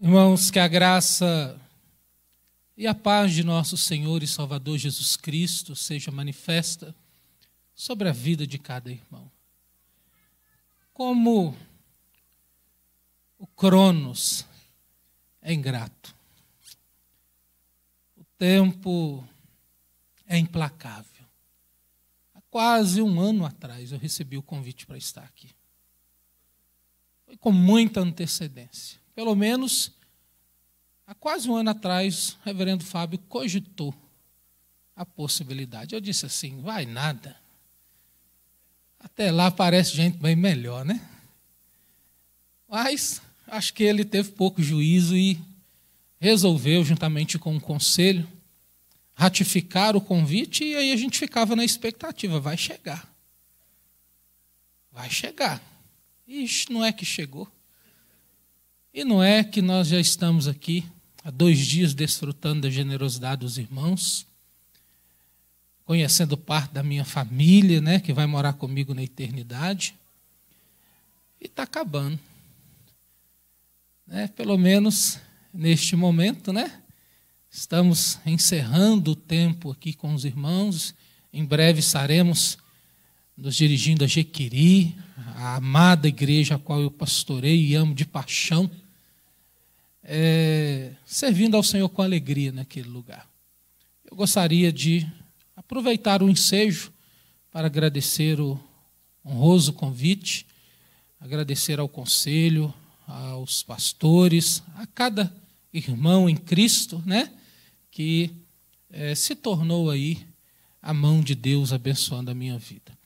Irmãos, que a graça e a paz de nosso Senhor e Salvador Jesus Cristo seja manifesta sobre a vida de cada irmão. Como o Cronos é ingrato. O tempo é implacável. Há quase um ano atrás eu recebi o convite para estar aqui. Foi com muita antecedência pelo menos há quase um ano atrás, o reverendo Fábio cogitou a possibilidade. Eu disse assim: vai nada. Até lá parece gente bem melhor, né? Mas acho que ele teve pouco juízo e resolveu, juntamente com o conselho, ratificar o convite e aí a gente ficava na expectativa: vai chegar. Vai chegar. Ixi, não é que chegou. E não é que nós já estamos aqui há dois dias desfrutando da generosidade dos irmãos, conhecendo parte da minha família, né, que vai morar comigo na eternidade, e está acabando. Né, pelo menos neste momento, né? Estamos encerrando o tempo aqui com os irmãos. Em breve estaremos nos dirigindo a Jequiri, a amada igreja a qual eu pastorei e amo de paixão é, servindo ao Senhor com alegria naquele lugar. Eu gostaria de aproveitar o ensejo para agradecer o honroso convite, agradecer ao conselho, aos pastores, a cada irmão em Cristo, né, que é, se tornou aí a mão de Deus abençoando a minha vida.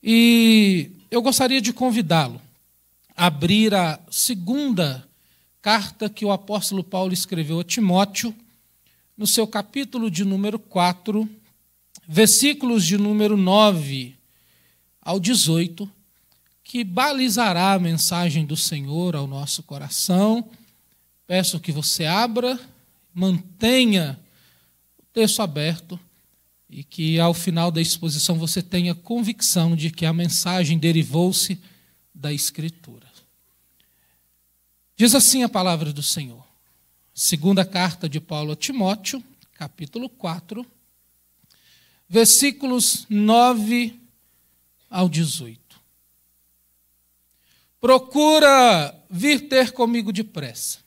E eu gostaria de convidá-lo a abrir a segunda carta que o apóstolo Paulo escreveu a Timóteo, no seu capítulo de número 4, versículos de número 9 ao 18, que balizará a mensagem do Senhor ao nosso coração. Peço que você abra, mantenha o texto aberto e que ao final da exposição você tenha convicção de que a mensagem derivou-se da Escritura. Diz assim a palavra do Senhor. Segunda carta de Paulo a Timóteo, capítulo 4, versículos 9 ao 18. Procura vir ter comigo depressa.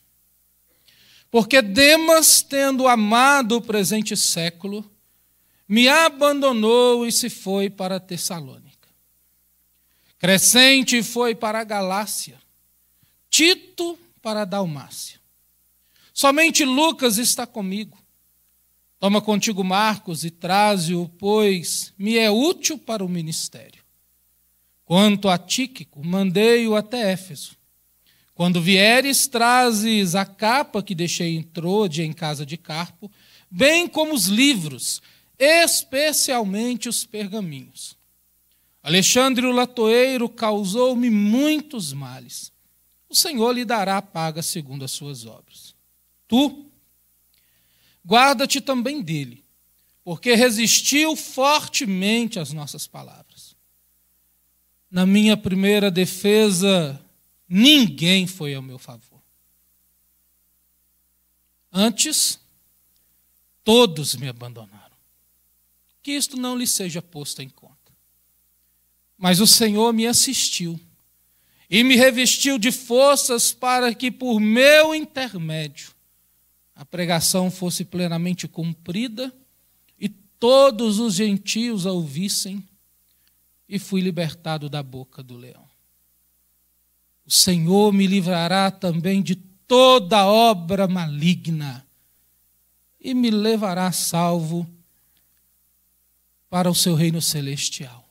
Porque Demas, tendo amado o presente século, me abandonou e se foi para Tessalônica. Crescente foi para a Galácia Tito para a Dalmácia. Somente Lucas está comigo. Toma contigo Marcos e traze-o, pois me é útil para o ministério. Quanto a Tíquico, mandei-o até Éfeso. Quando vieres, trazes a capa que deixei em Trode, em casa de Carpo, bem como os livros, especialmente os pergaminhos. Alexandre o Latoeiro causou-me muitos males o Senhor lhe dará a paga segundo as suas obras. Tu, guarda-te também dele, porque resistiu fortemente às nossas palavras. Na minha primeira defesa, ninguém foi ao meu favor. Antes, todos me abandonaram. Que isto não lhe seja posto em conta. Mas o Senhor me assistiu e me revestiu de forças para que, por meu intermédio, a pregação fosse plenamente cumprida e todos os gentios a ouvissem, e fui libertado da boca do leão. O Senhor me livrará também de toda obra maligna e me levará salvo para o seu reino celestial.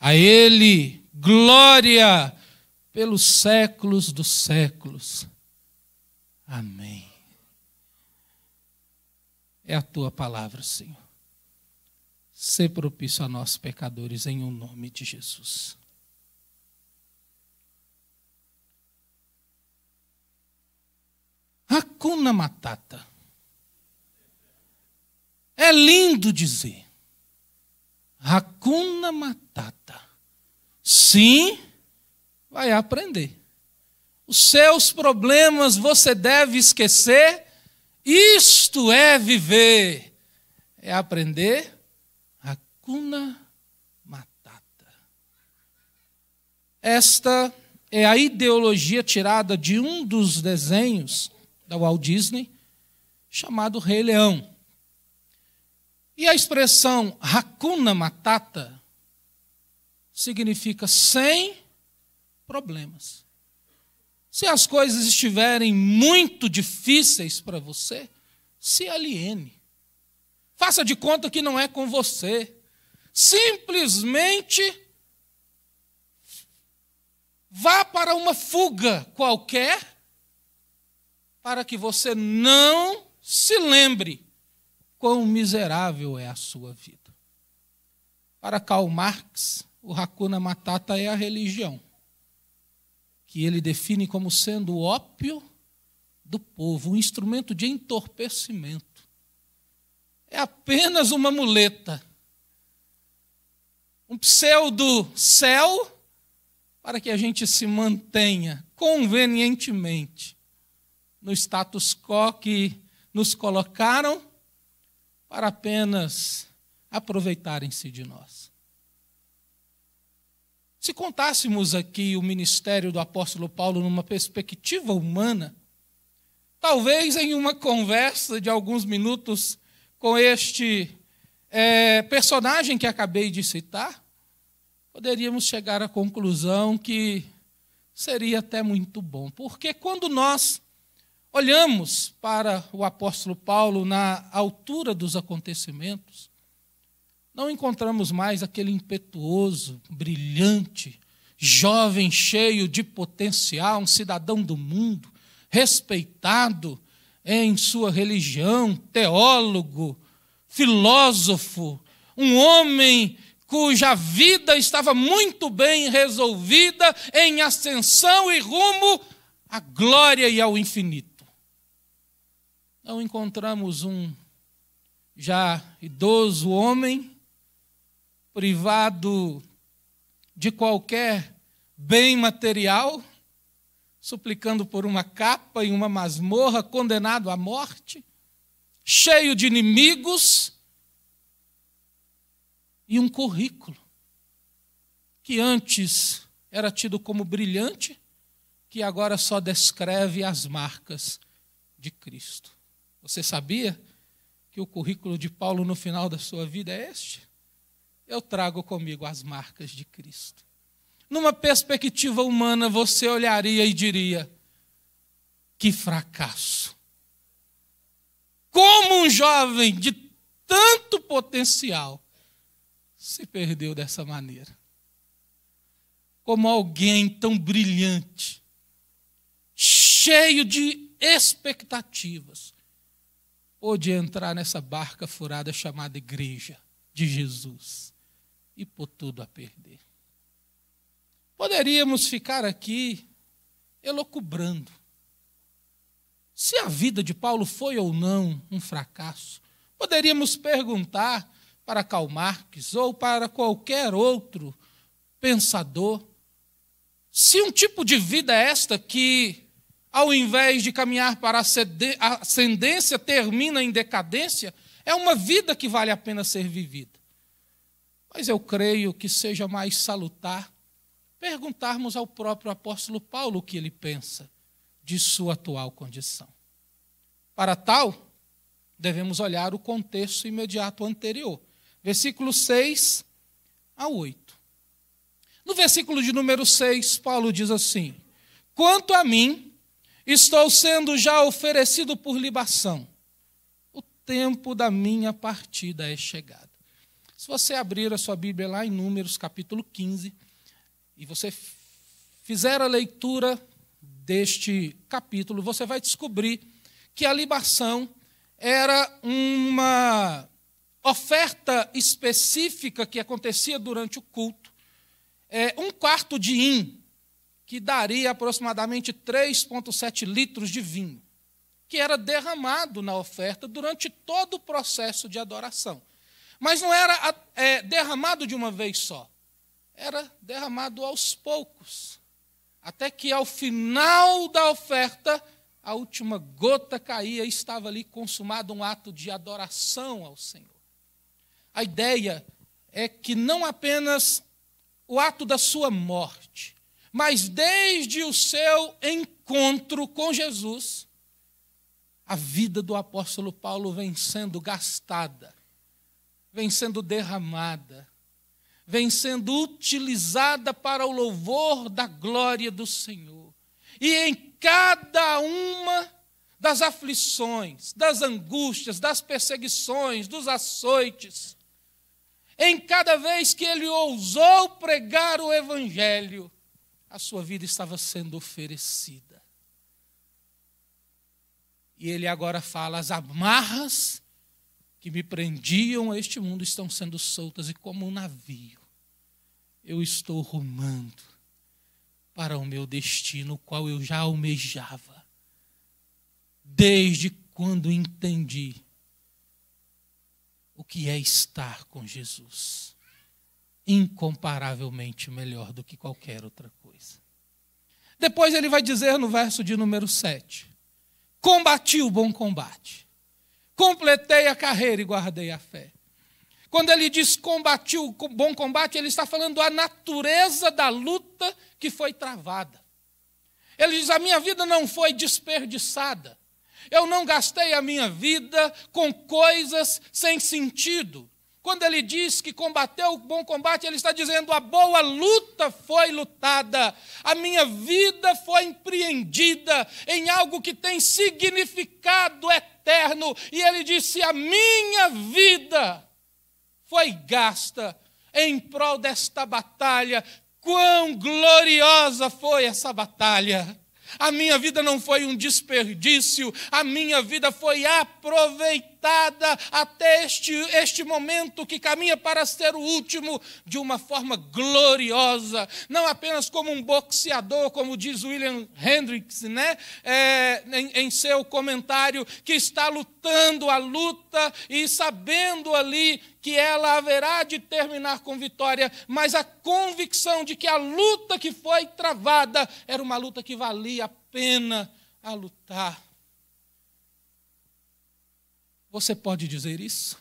A Ele glória pelos séculos dos séculos. Amém. É a tua palavra, Senhor. Sê propício a nós, pecadores, em o um nome de Jesus. Hakuna Matata. É lindo dizer. Hakuna Matata. Sim, vai aprender. Os seus problemas você deve esquecer. Isto é viver. É aprender a cuna matata. Esta é a ideologia tirada de um dos desenhos da Walt Disney, chamado Rei Leão. E a expressão Hakuna Matata significa sem problemas. Se as coisas estiverem muito difíceis para você, se aliene. Faça de conta que não é com você. Simplesmente vá para uma fuga qualquer para que você não se lembre quão miserável é a sua vida. Para Karl Marx, o Hakuna Matata é a religião, que ele define como sendo o ópio do povo, um instrumento de entorpecimento. É apenas uma muleta, um pseudo-céu para que a gente se mantenha convenientemente no status quo que nos colocaram para apenas aproveitarem-se de nós. Se contássemos aqui o ministério do apóstolo Paulo numa perspectiva humana, talvez em uma conversa de alguns minutos com este é, personagem que acabei de citar, poderíamos chegar à conclusão que seria até muito bom. Porque quando nós olhamos para o apóstolo Paulo na altura dos acontecimentos, não encontramos mais aquele impetuoso, brilhante, jovem cheio de potencial, um cidadão do mundo, respeitado em sua religião, teólogo, filósofo, um homem cuja vida estava muito bem resolvida em ascensão e rumo à glória e ao infinito. Não encontramos um já idoso homem privado de qualquer bem material, suplicando por uma capa e uma masmorra, condenado à morte, cheio de inimigos e um currículo que antes era tido como brilhante, que agora só descreve as marcas de Cristo. Você sabia que o currículo de Paulo no final da sua vida é este? eu trago comigo as marcas de Cristo. Numa perspectiva humana, você olharia e diria: que fracasso! Como um jovem de tanto potencial se perdeu dessa maneira? Como alguém tão brilhante, cheio de expectativas, pôde entrar nessa barca furada chamada Igreja de Jesus? e por tudo a perder. Poderíamos ficar aqui elocubrando se a vida de Paulo foi ou não um fracasso. Poderíamos perguntar para Karl Marx ou para qualquer outro pensador se um tipo de vida é esta que, ao invés de caminhar para a ascendência, termina em decadência, é uma vida que vale a pena ser vivida. Mas eu creio que seja mais salutar perguntarmos ao próprio apóstolo Paulo o que ele pensa de sua atual condição. Para tal, devemos olhar o contexto imediato anterior. Versículo 6 a 8. No versículo de número 6, Paulo diz assim: Quanto a mim, estou sendo já oferecido por libação. O tempo da minha partida é chegado. Se você abrir a sua Bíblia lá em Números capítulo 15 e você fizer a leitura deste capítulo, você vai descobrir que a libação era uma oferta específica que acontecia durante o culto. É, um quarto de im que daria aproximadamente 3,7 litros de vinho, que era derramado na oferta durante todo o processo de adoração. Mas não era é, derramado de uma vez só, era derramado aos poucos, até que ao final da oferta, a última gota caía e estava ali consumado um ato de adoração ao Senhor. A ideia é que não apenas o ato da sua morte, mas desde o seu encontro com Jesus, a vida do apóstolo Paulo vem sendo gastada vem sendo derramada, vem sendo utilizada para o louvor da glória do Senhor. E em cada uma das aflições, das angústias, das perseguições, dos açoites, em cada vez que ele ousou pregar o Evangelho, a sua vida estava sendo oferecida. E ele agora fala: as amarras que me prendiam a este mundo estão sendo soltas, e como um navio, eu estou rumando para o meu destino, o qual eu já almejava, desde quando entendi o que é estar com Jesus incomparavelmente melhor do que qualquer outra coisa. Depois ele vai dizer no verso de número 7: Combati o bom combate, completei a carreira e guardei a fé. Quando ele diz combati o bom combate, ele está falando a natureza da luta que foi travada. Ele diz: a minha vida não foi desperdiçada. Eu não gastei a minha vida com coisas sem sentido. Quando ele diz que combateu o bom combate, ele está dizendo: a boa luta foi lutada, a minha vida foi empreendida em algo que tem significado eterno. E ele disse: a minha vida foi gasta em prol desta batalha. Quão gloriosa foi essa batalha! A minha vida não foi um desperdício, a minha vida foi aproveitada até este, este momento que caminha para ser o último de uma forma gloriosa, não apenas como um boxeador, como diz William Hendricks, né? É, em, em seu comentário, que está lutando a luta e sabendo ali que ela haverá de terminar com vitória, mas a convicção de que a luta que foi travada era uma luta que valia a pena a lutar. Você pode dizer isso?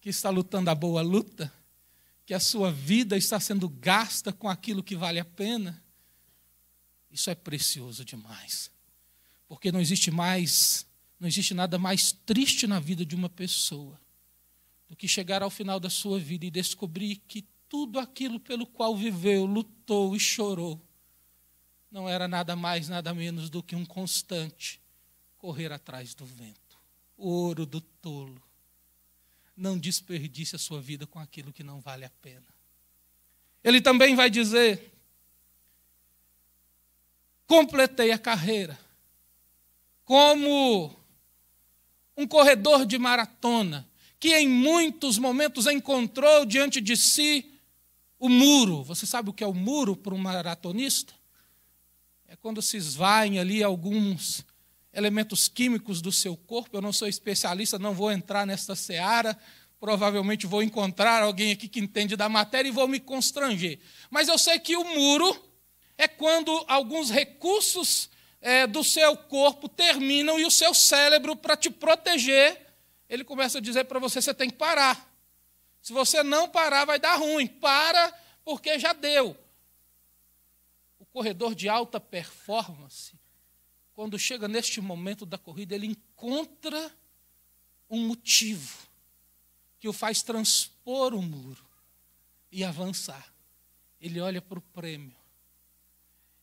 Que está lutando a boa luta? Que a sua vida está sendo gasta com aquilo que vale a pena? Isso é precioso demais. Porque não existe mais, não existe nada mais triste na vida de uma pessoa do que chegar ao final da sua vida e descobrir que tudo aquilo pelo qual viveu, lutou e chorou não era nada mais, nada menos do que um constante correr atrás do vento ouro do tolo. Não desperdice a sua vida com aquilo que não vale a pena. Ele também vai dizer: completei a carreira como um corredor de maratona que em muitos momentos encontrou diante de si o muro. Você sabe o que é o muro para um maratonista? É quando se esvaem ali alguns elementos químicos do seu corpo. Eu não sou especialista, não vou entrar nesta seara. Provavelmente vou encontrar alguém aqui que entende da matéria e vou me constranger. Mas eu sei que o muro é quando alguns recursos é, do seu corpo terminam e o seu cérebro, para te proteger, ele começa a dizer para você: você tem que parar. Se você não parar, vai dar ruim. Para, porque já deu. O corredor de alta performance quando chega neste momento da corrida, ele encontra um motivo que o faz transpor o muro e avançar. Ele olha para o prêmio,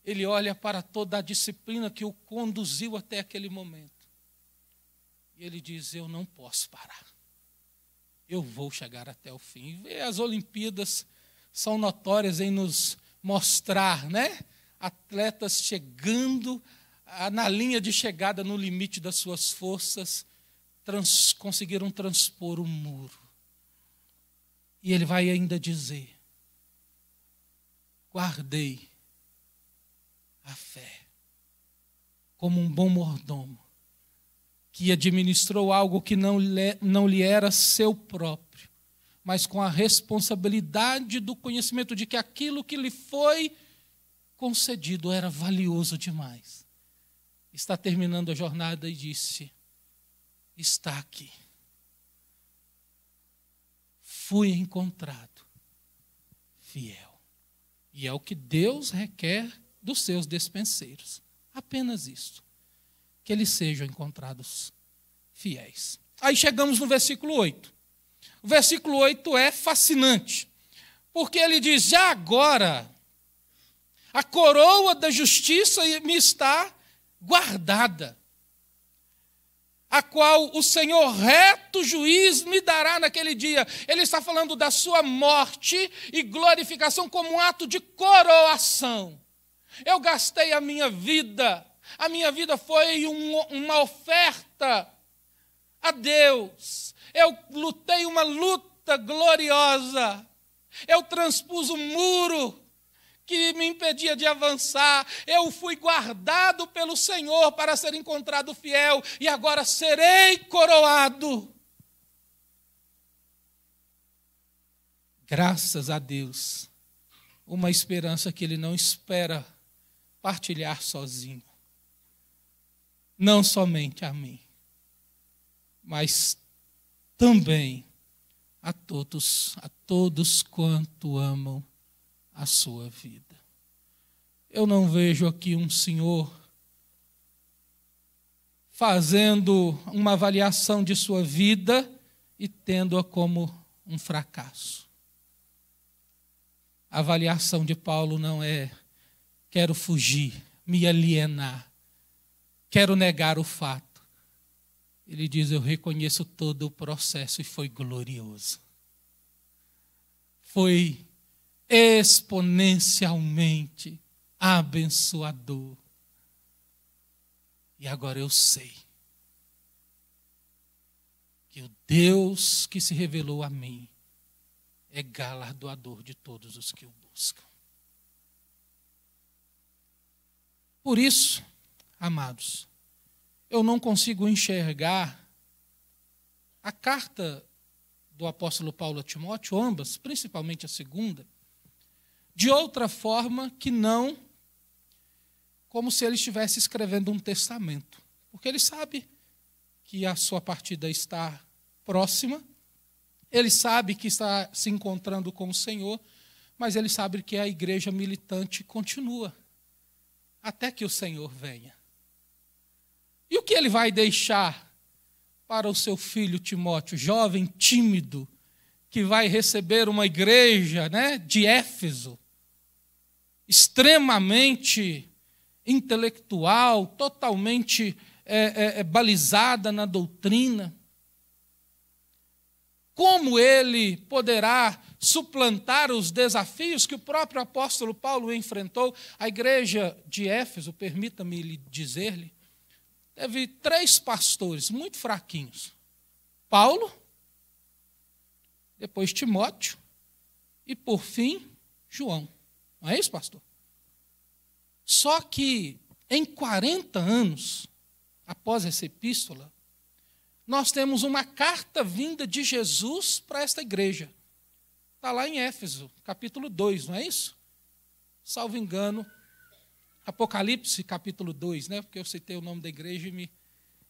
ele olha para toda a disciplina que o conduziu até aquele momento. E ele diz: Eu não posso parar. Eu vou chegar até o fim. E as Olimpíadas são notórias em nos mostrar, né? Atletas chegando na linha de chegada, no limite das suas forças, trans, conseguiram transpor o muro. E ele vai ainda dizer: guardei a fé como um bom mordomo que administrou algo que não lhe, não lhe era seu próprio, mas com a responsabilidade do conhecimento de que aquilo que lhe foi concedido era valioso demais está terminando a jornada e disse: Está aqui. Fui encontrado fiel. E é o que Deus requer dos seus despenseiros. Apenas isso. Que eles sejam encontrados fiéis. Aí chegamos no versículo 8. O versículo 8 é fascinante, porque ele diz: Já agora a coroa da justiça me está guardada, a qual o Senhor reto juiz me dará naquele dia. Ele está falando da sua morte e glorificação como um ato de coroação. Eu gastei a minha vida, a minha vida foi um, uma oferta a Deus. Eu lutei uma luta gloriosa. Eu transpus o um muro que me impedia de avançar. Eu fui guardado pelo Senhor para ser encontrado fiel e agora serei coroado. Graças a Deus, uma esperança que Ele não espera partilhar sozinho. Não somente a mim, mas também a todos, a todos quanto amam a sua vida. Eu não vejo aqui um senhor fazendo uma avaliação de sua vida e tendo-a como um fracasso. A avaliação de Paulo não é quero fugir, me alienar, quero negar o fato. Ele diz: Eu reconheço todo o processo e foi glorioso. Foi exponencialmente abençoador. E agora eu sei que o Deus que se revelou a mim é galardoador de todos os que o buscam. Por isso, amados, eu não consigo enxergar a carta do apóstolo Paulo a Timóteo, ambas, principalmente a segunda, de outra forma que não como se ele estivesse escrevendo um testamento. Porque ele sabe que a sua partida está próxima, ele sabe que está se encontrando com o Senhor, mas ele sabe que a igreja militante continua até que o Senhor venha. E o que ele vai deixar para o seu filho Timóteo, jovem tímido, que vai receber uma igreja né, de Éfeso, extremamente intelectual, totalmente é, é, é, balizada na doutrina. Como ele poderá suplantar os desafios que o próprio apóstolo Paulo enfrentou? A igreja de Éfeso, permita-me dizer-lhe, teve três pastores muito fraquinhos: Paulo, depois Timóteo e, por fim, João. Não é isso, pastor? Só que em 40 anos após essa epístola, nós temos uma carta vinda de Jesus para esta igreja. Está lá em Éfeso, capítulo 2, não é isso? Salvo engano, Apocalipse, capítulo 2, né? porque eu citei o nome da igreja e me,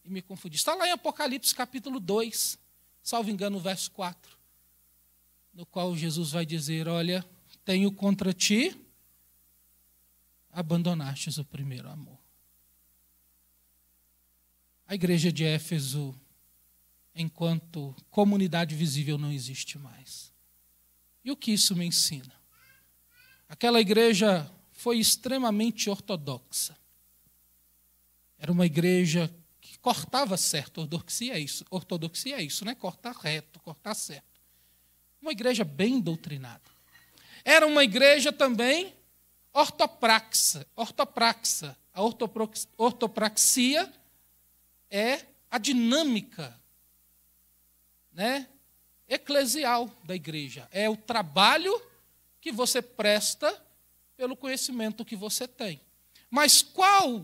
e me confundi. Está lá em Apocalipse, capítulo 2, salvo engano, verso 4, no qual Jesus vai dizer: Olha, tenho contra ti abandonastes o primeiro amor. A igreja de Éfeso, enquanto comunidade visível, não existe mais. E o que isso me ensina? Aquela igreja foi extremamente ortodoxa. Era uma igreja que cortava certo, ortodoxia é isso, ortodoxia é isso, né? Cortar reto, cortar certo. Uma igreja bem doutrinada. Era uma igreja também Ortopraxa, ortopraxa, a ortopraxia é a dinâmica né, eclesial da igreja. É o trabalho que você presta pelo conhecimento que você tem. Mas qual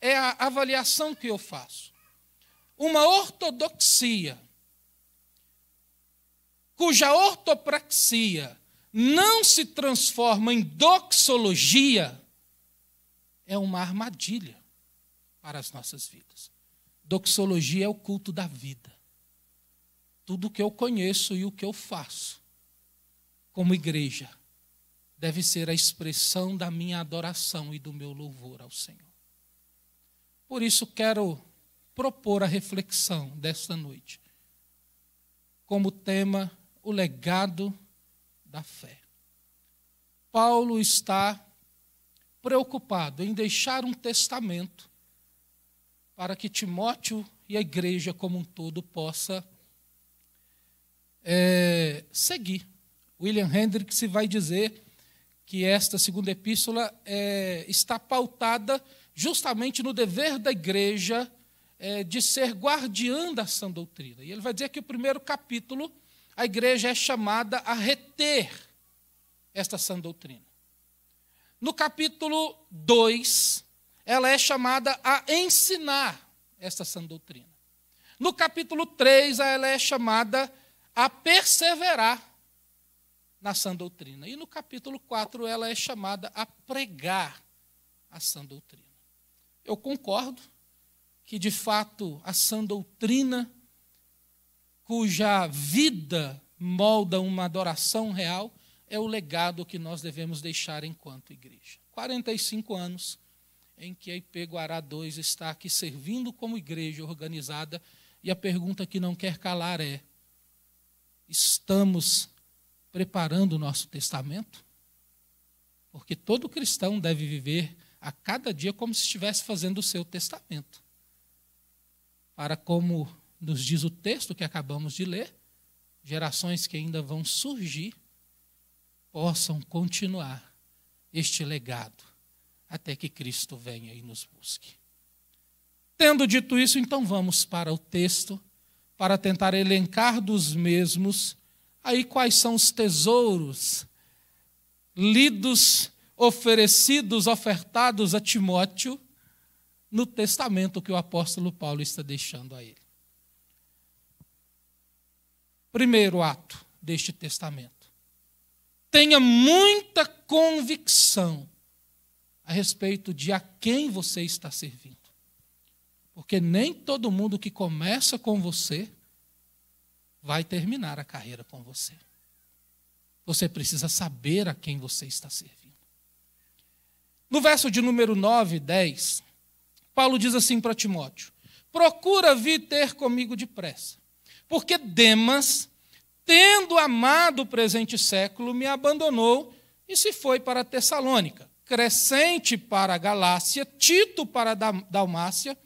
é a avaliação que eu faço? Uma ortodoxia, cuja ortopraxia não se transforma em doxologia, é uma armadilha para as nossas vidas. Doxologia é o culto da vida. Tudo o que eu conheço e o que eu faço como igreja deve ser a expressão da minha adoração e do meu louvor ao Senhor. Por isso, quero propor a reflexão desta noite como tema o legado da fé. Paulo está preocupado em deixar um testamento para que Timóteo e a igreja como um todo possa é, seguir. William Hendricks vai dizer que esta segunda epístola é, está pautada justamente no dever da igreja é, de ser guardiã da sã doutrina. E ele vai dizer que o primeiro capítulo a igreja é chamada a reter esta sã doutrina. No capítulo 2, ela é chamada a ensinar esta sã doutrina. No capítulo 3, ela é chamada a perseverar na sã doutrina. E no capítulo 4, ela é chamada a pregar a sã doutrina. Eu concordo que, de fato, a sã doutrina cuja vida molda uma adoração real, é o legado que nós devemos deixar enquanto igreja. 45 anos em que a IP Guará 2 está aqui servindo como igreja organizada, e a pergunta que não quer calar é: estamos preparando o nosso testamento? Porque todo cristão deve viver a cada dia como se estivesse fazendo o seu testamento. Para como nos diz o texto que acabamos de ler, gerações que ainda vão surgir possam continuar este legado até que Cristo venha e nos busque. Tendo dito isso, então vamos para o texto para tentar elencar dos mesmos aí quais são os tesouros lidos, oferecidos, ofertados a Timóteo no testamento que o apóstolo Paulo está deixando a ele. Primeiro ato deste testamento. Tenha muita convicção a respeito de a quem você está servindo. Porque nem todo mundo que começa com você vai terminar a carreira com você. Você precisa saber a quem você está servindo. No verso de número 9 e 10, Paulo diz assim para Timóteo: Procura vir ter comigo depressa porque Demas, tendo amado o presente século, me abandonou e se foi para Tessalônica. Crescente para a Galácia, Tito para a Dalmácia.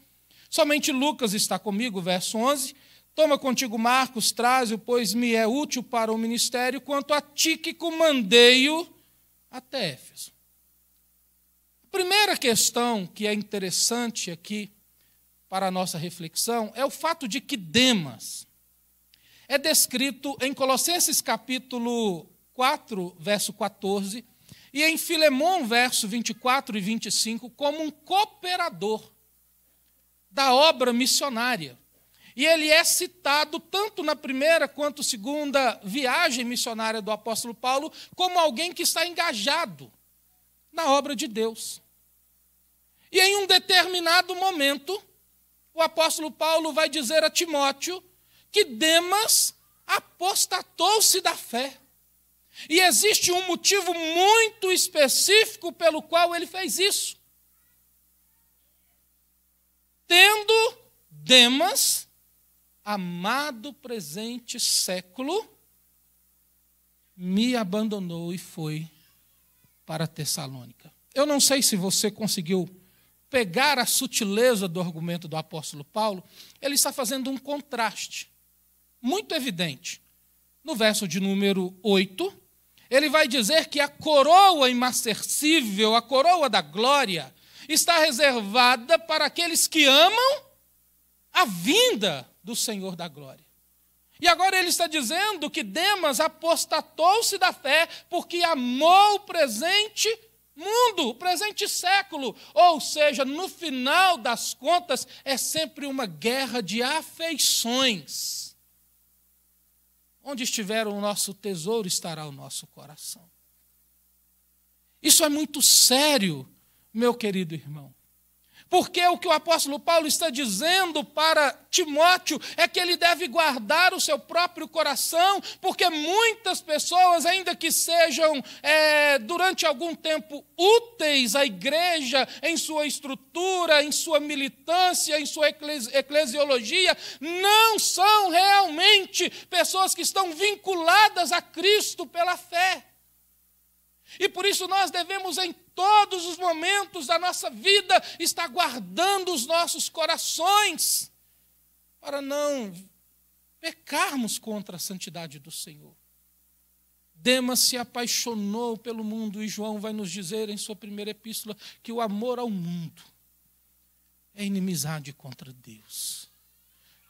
Somente Lucas está comigo, verso 11. Toma contigo Marcos, traze-o, pois me é útil para o ministério, quanto a Tíquico mandei-o até Éfeso. A primeira questão que é interessante aqui para a nossa reflexão é o fato de que Demas, é descrito em Colossenses capítulo 4, verso 14, e em Filemão, verso 24 e 25, como um cooperador da obra missionária. E ele é citado tanto na primeira quanto segunda viagem missionária do apóstolo Paulo, como alguém que está engajado na obra de Deus. E em um determinado momento, o apóstolo Paulo vai dizer a Timóteo que Demas apostatou-se da fé. E existe um motivo muito específico pelo qual ele fez isso. Tendo Demas, amado presente século, me abandonou e foi para Tessalônica. Eu não sei se você conseguiu pegar a sutileza do argumento do apóstolo Paulo, ele está fazendo um contraste muito evidente. No verso de número 8, ele vai dizer que a coroa imacercível, a coroa da glória, está reservada para aqueles que amam a vinda do Senhor da glória. E agora ele está dizendo que Demas apostatou-se da fé porque amou o presente mundo, o presente século. Ou seja, no final das contas, é sempre uma guerra de afeições. Onde estiver o nosso tesouro, estará o nosso coração. Isso é muito sério, meu querido irmão. Porque o que o apóstolo Paulo está dizendo para Timóteo é que ele deve guardar o seu próprio coração, porque muitas pessoas, ainda que sejam é, durante algum tempo úteis à igreja em sua estrutura, em sua militância, em sua eclesi eclesiologia, não são realmente pessoas que estão vinculadas a Cristo pela fé. E por isso nós devemos, em todos os momentos da nossa vida está guardando os nossos corações para não pecarmos contra a santidade do Senhor. Demas se apaixonou pelo mundo e João vai nos dizer em sua primeira epístola que o amor ao mundo é inimizade contra Deus.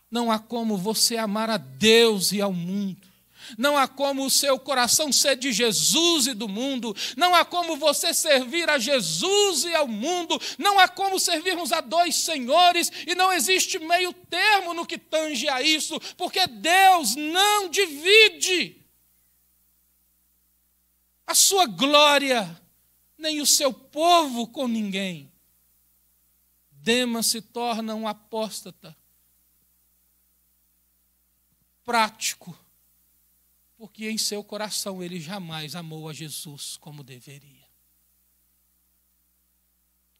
Não há como você amar a Deus e ao mundo não há como o seu coração ser de Jesus e do mundo, não há como você servir a Jesus e ao mundo, não há como servirmos a dois senhores, e não existe meio termo no que tange a isso, porque Deus não divide a sua glória, nem o seu povo com ninguém. Demas se torna um apóstata prático porque em seu coração ele jamais amou a Jesus como deveria.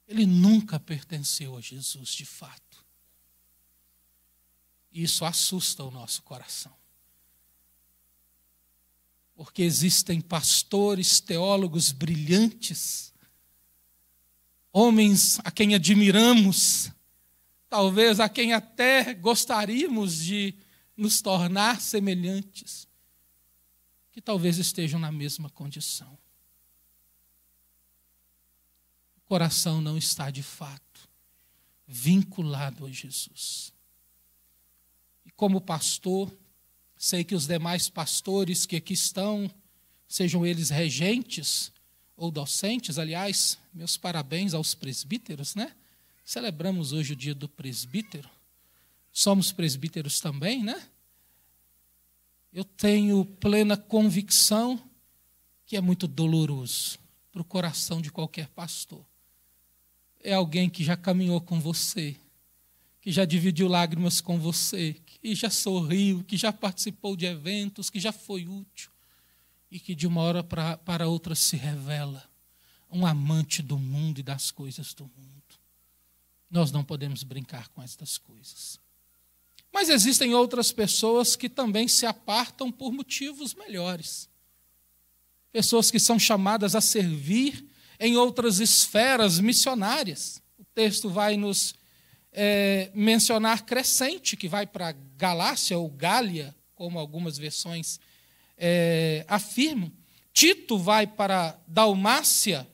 Ele nunca pertenceu a Jesus de fato. Isso assusta o nosso coração. Porque existem pastores, teólogos brilhantes, homens a quem admiramos, talvez a quem até gostaríamos de nos tornar semelhantes, que talvez estejam na mesma condição. O coração não está de fato vinculado a Jesus. E como pastor, sei que os demais pastores que aqui estão, sejam eles regentes ou docentes, aliás, meus parabéns aos presbíteros, né? Celebramos hoje o dia do presbítero. Somos presbíteros também, né? eu tenho plena convicção que é muito doloroso para o coração de qualquer pastor. É alguém que já caminhou com você, que já dividiu lágrimas com você, que já sorriu, que já participou de eventos, que já foi útil e que de uma hora pra, para outra se revela um amante do mundo e das coisas do mundo. Nós não podemos brincar com estas coisas. Mas existem outras pessoas que também se apartam por motivos melhores. Pessoas que são chamadas a servir em outras esferas missionárias. O texto vai nos é, mencionar Crescente, que vai para Galácia ou Gália, como algumas versões é, afirmam. Tito vai para Dalmácia,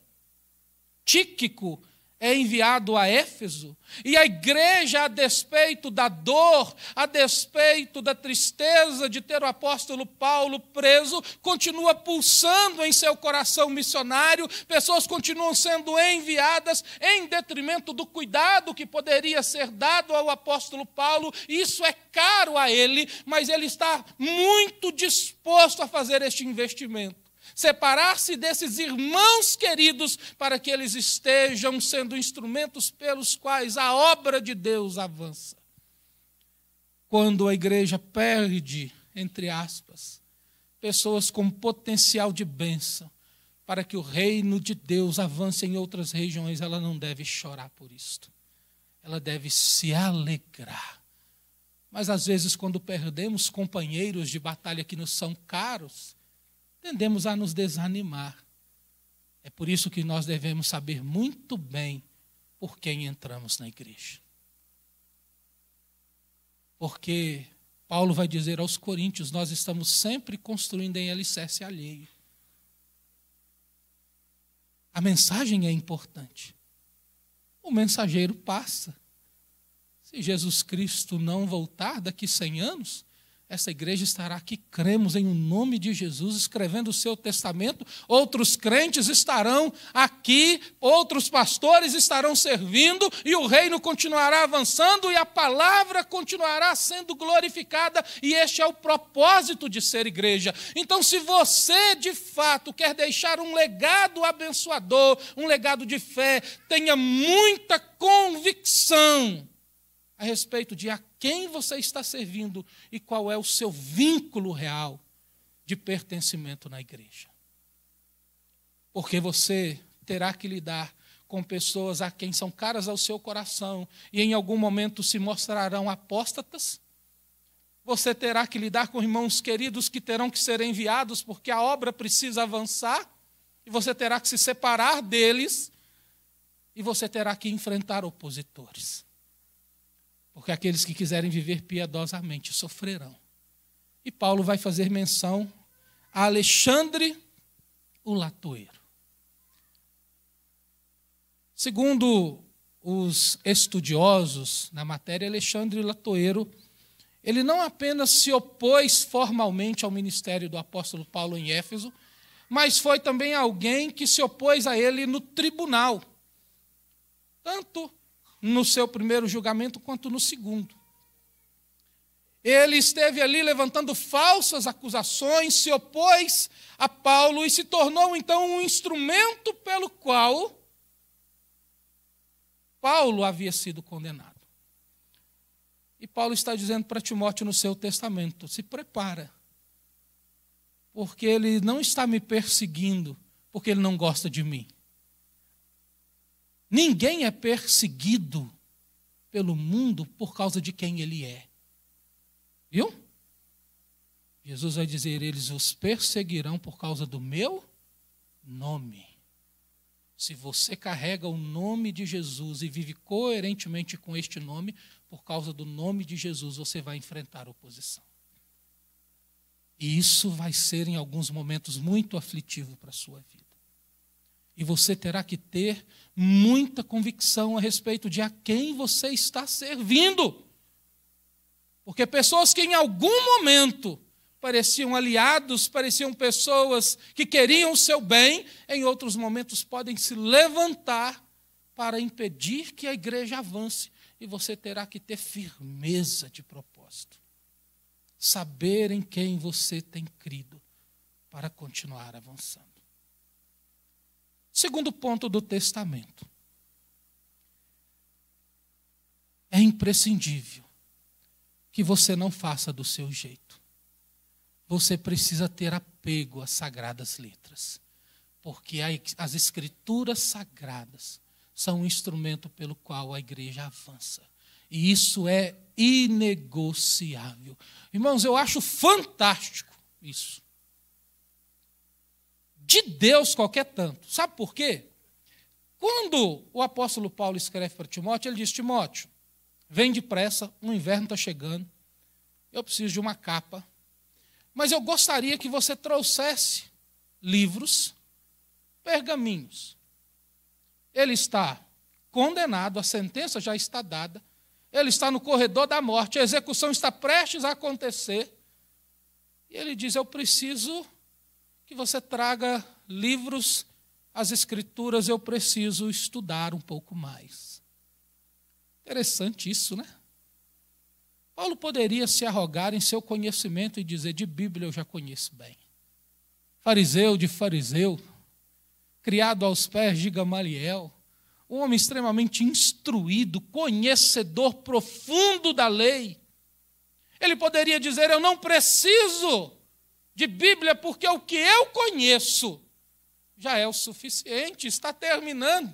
Tíquico é enviado a Éfeso, e a igreja, a despeito da dor, a despeito da tristeza de ter o apóstolo Paulo preso, continua pulsando em seu coração missionário, pessoas continuam sendo enviadas em detrimento do cuidado que poderia ser dado ao apóstolo Paulo, isso é caro a ele, mas ele está muito disposto a fazer este investimento separar-se desses irmãos queridos para que eles estejam sendo instrumentos pelos quais a obra de Deus avança. Quando a igreja perde, entre aspas, pessoas com potencial de bênção, para que o reino de Deus avance em outras regiões, ela não deve chorar por isto. Ela deve se alegrar. Mas às vezes, quando perdemos companheiros de batalha que nos são caros, tendemos a nos desanimar. É por isso que nós devemos saber muito bem por quem entramos na igreja. Porque Paulo vai dizer aos coríntios: nós estamos sempre construindo em alicerce alheio. A mensagem é importante. O mensageiro passa. Se Jesus Cristo não voltar daqui 100 anos, essa igreja estará aqui cremos em o um nome de Jesus, escrevendo o seu testamento, outros crentes estarão aqui, outros pastores estarão servindo, e o reino continuará avançando, e a palavra continuará sendo glorificada, e este é o propósito de ser igreja. Então, se você de fato quer deixar um legado abençoador, um legado de fé, tenha muita convicção a respeito de a quem você está servindo e qual é o seu vínculo real de pertencimento na igreja. Porque você terá que lidar com pessoas a quem são caras ao seu coração e em algum momento se mostrarão apóstatas. Você terá que lidar com irmãos queridos que terão que ser enviados porque a obra precisa avançar e você terá que se separar deles e você terá que enfrentar opositores. Porque aqueles que quiserem viver piedosamente sofrerão. E Paulo vai fazer menção a Alexandre o Latoeiro. Segundo os estudiosos na matéria, Alexandre Latoeiro, ele não apenas se opôs formalmente ao ministério do apóstolo Paulo em Éfeso, mas foi também alguém que se opôs a ele no tribunal. Tanto no seu primeiro julgamento quanto no segundo. Ele esteve ali levantando falsas acusações, se opôs a Paulo e se tornou então um instrumento pelo qual Paulo havia sido condenado. E Paulo está dizendo para Timóteo no seu testamento: se prepara, porque ele não está me perseguindo, porque ele não gosta de mim. Ninguém é perseguido pelo mundo por causa de quem ele é. Viu? Jesus vai dizer: eles os perseguirão por causa do meu nome. Se você carrega o nome de Jesus e vive coerentemente com este nome, por causa do nome de Jesus, você vai enfrentar oposição. E isso vai ser, em alguns momentos, muito aflitivo para a sua vida. E você terá que ter muita convicção a respeito de a quem você está servindo. Porque pessoas que em algum momento pareciam aliados, pareciam pessoas que queriam o seu bem, em outros momentos podem se levantar para impedir que a igreja avance e você terá que ter firmeza de propósito. Saber em quem você tem crido para continuar avançando. Segundo ponto do testamento. É imprescindível que você não faça do seu jeito. Você precisa ter apego às sagradas letras, porque as escrituras sagradas são um instrumento pelo qual a igreja avança. E isso é inegociável. Irmãos, eu acho fantástico isso de Deus qualquer tanto. Sabe por quê? Quando o apóstolo Paulo escreve para Timóteo, ele diz: Timóteo, vem depressa, o inverno está chegando, eu preciso de uma capa, mas eu gostaria que você trouxesse livros, pergaminhos. Ele está condenado, a sentença já está dada, ele está no corredor da morte, a execução está prestes a acontecer. E ele diz: Eu preciso que você traga livros, as escrituras, eu preciso estudar um pouco mais. Interessante isso, né? Paulo poderia se arrogar em seu conhecimento e dizer: de Bíblia eu já conheço bem. Fariseu de fariseu, criado aos pés de Gamaliel, um homem extremamente instruído, conhecedor profundo da lei. Ele poderia dizer: Eu não preciso de Bíblia, porque o que eu conheço já é o suficiente, está terminando.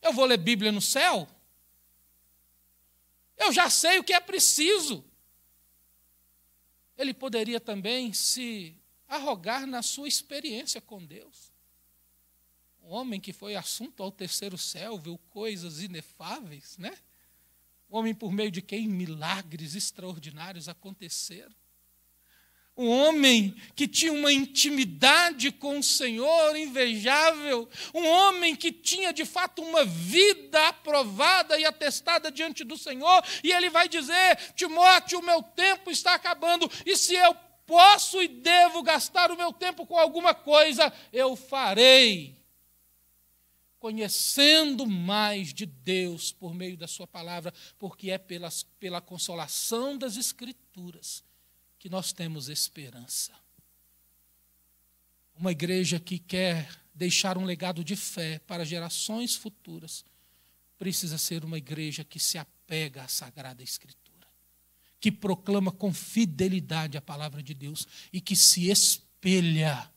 Eu vou ler Bíblia no céu? Eu já sei o que é preciso. Ele poderia também se arrogar na sua experiência com Deus. Um homem que foi assunto ao terceiro céu, viu coisas inefáveis, né? Um homem por meio de quem milagres extraordinários aconteceram. Um homem que tinha uma intimidade com o Senhor invejável, um homem que tinha de fato uma vida aprovada e atestada diante do Senhor, e ele vai dizer: Timóteo, o meu tempo está acabando, e se eu posso e devo gastar o meu tempo com alguma coisa, eu farei. Conhecendo mais de Deus por meio da Sua palavra, porque é pelas, pela consolação das Escrituras que nós temos esperança. Uma igreja que quer deixar um legado de fé para gerações futuras precisa ser uma igreja que se apega à Sagrada Escritura, que proclama com fidelidade a palavra de Deus e que se espelha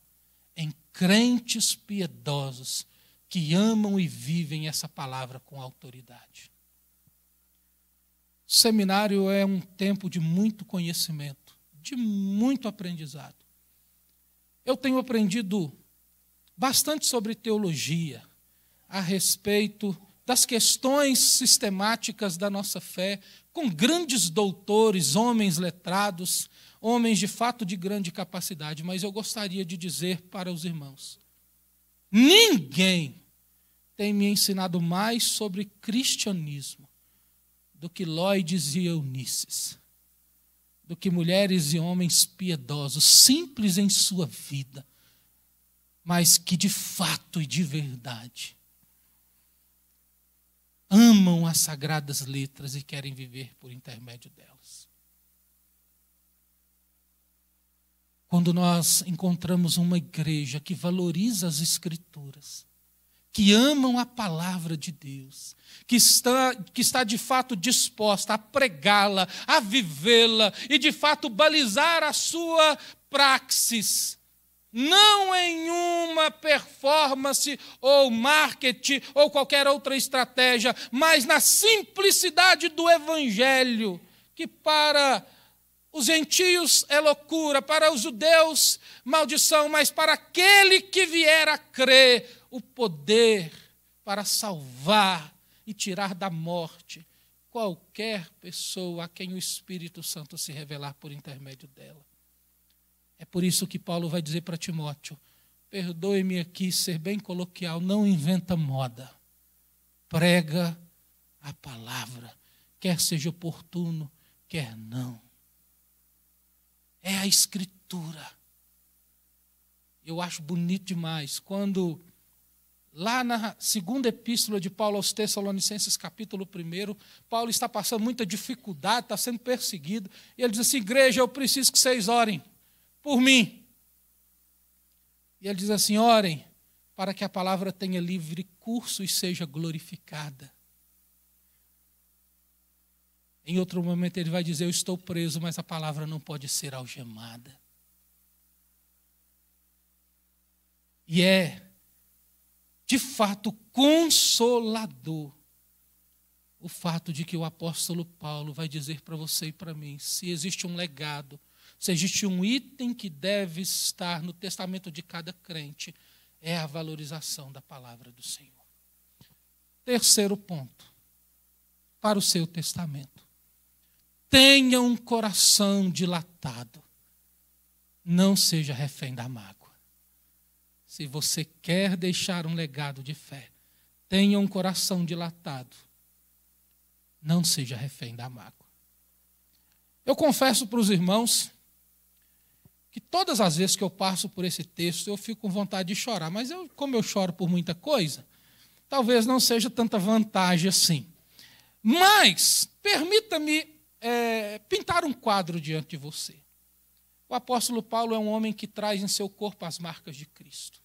em crentes piedosos que amam e vivem essa palavra com autoridade. O seminário é um tempo de muito conhecimento de muito aprendizado. Eu tenho aprendido bastante sobre teologia, a respeito das questões sistemáticas da nossa fé, com grandes doutores, homens letrados, homens de fato de grande capacidade, mas eu gostaria de dizer para os irmãos: ninguém tem me ensinado mais sobre cristianismo do que Lloyd e Eunices do que mulheres e homens piedosos, simples em sua vida, mas que de fato e de verdade amam as sagradas letras e querem viver por intermédio delas. Quando nós encontramos uma igreja que valoriza as escrituras, que amam a palavra de Deus, que está, que está de fato disposta a pregá-la, a vivê-la e de fato balizar a sua praxis. Não em uma performance ou marketing ou qualquer outra estratégia, mas na simplicidade do Evangelho, que para os gentios é loucura, para os judeus maldição, mas para aquele que vier a crer, o poder para salvar e tirar da morte qualquer pessoa a quem o Espírito Santo se revelar por intermédio dela. É por isso que Paulo vai dizer para Timóteo: perdoe-me aqui ser bem coloquial, não inventa moda. Prega a palavra, quer seja oportuno, quer não. É a Escritura. Eu acho bonito demais quando Lá na segunda epístola de Paulo aos Tessalonicenses, capítulo 1, Paulo está passando muita dificuldade, está sendo perseguido. E ele diz assim: Igreja, eu preciso que vocês orem por mim. E ele diz assim: Orem para que a palavra tenha livre curso e seja glorificada. Em outro momento ele vai dizer: Eu estou preso, mas a palavra não pode ser algemada. E é de fato consolador o fato de que o apóstolo Paulo vai dizer para você e para mim: se existe um legado, se existe um item que deve estar no testamento de cada crente, é a valorização da palavra do Senhor. Terceiro ponto, para o seu testamento. Tenha um coração dilatado. Não seja refém da mágoa. Se você quer deixar um legado de fé, tenha um coração dilatado. Não seja refém da mágoa. Eu confesso para os irmãos que todas as vezes que eu passo por esse texto eu fico com vontade de chorar, mas eu, como eu choro por muita coisa, talvez não seja tanta vantagem assim. Mas, permita-me é, pintar um quadro diante de você. O apóstolo Paulo é um homem que traz em seu corpo as marcas de Cristo.